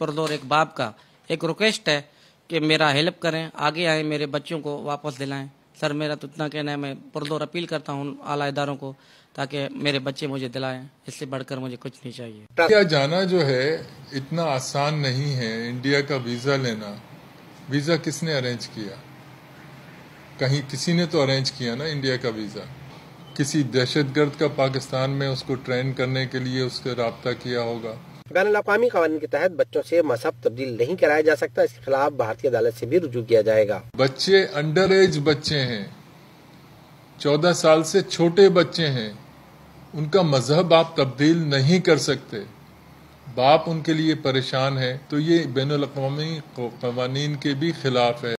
परदोर एक बाप का एक रिक्वेस्ट है कि मेरा हेल्प करें आगे आए मेरे बच्चों को वापस दिलाएं सर मेरा तो इतना कहना है मैं पुरजोर अपील करता हूँ आला इदारों को ताकि मेरे बच्चे मुझे दिलाएं इससे बढ़कर मुझे कुछ नहीं चाहिए इंडिया जाना जो है इतना आसान नहीं है इंडिया का वीज़ा लेना वीज़ा किसने अरेंज किया कहीं किसी ने तो अरेंज किया ना इंडिया का वीज़ा किसी दहशतगर्द का पाकिस्तान में उसको ट्रेन करने के लिए उसका रबता किया होगा बैन अवी कवानीन के तहत बच्चों से मजहब तब्दील नहीं कराया जा सकता इसके खिलाफ भारतीय अदालत से भी रुजू किया जाएगा बच्चे अंडर एज बच्चे हैं चौदह साल से छोटे बच्चे हैं उनका मजहब आप तब्दील नहीं कर सकते बाप उनके लिए परेशान है तो ये बैन अवी कवानीन के भी खिलाफ है